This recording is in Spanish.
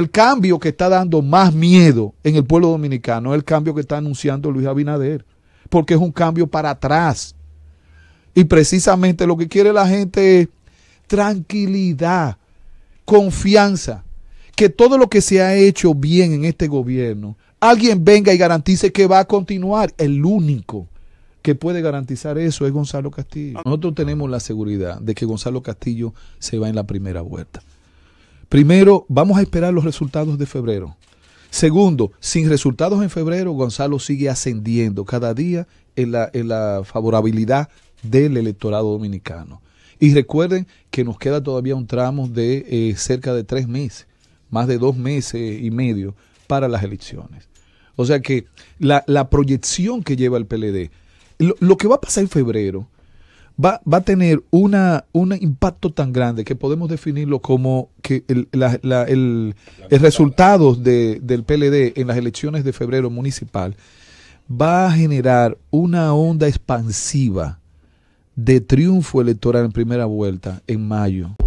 El cambio que está dando más miedo en el pueblo dominicano es el cambio que está anunciando Luis Abinader, porque es un cambio para atrás. Y precisamente lo que quiere la gente es tranquilidad, confianza, que todo lo que se ha hecho bien en este gobierno, alguien venga y garantice que va a continuar. El único que puede garantizar eso es Gonzalo Castillo. Nosotros tenemos la seguridad de que Gonzalo Castillo se va en la primera vuelta. Primero, vamos a esperar los resultados de febrero. Segundo, sin resultados en febrero, Gonzalo sigue ascendiendo cada día en la, favorabilidad del electorado dominicano. Y recuerden que nos queda todavía un tramo de eh, cerca de tres meses, más de dos meses y medio para las elecciones. O sea que la, proyección que lleva el PLD, lo, que va a pasar en febrero va, a tener una, un impacto tan grande que podemos definirlo como que el, el, resultado de, del PLD en las elecciones de febrero municipal va a generar una onda expansiva de triunfo electoral en primera vuelta en mayo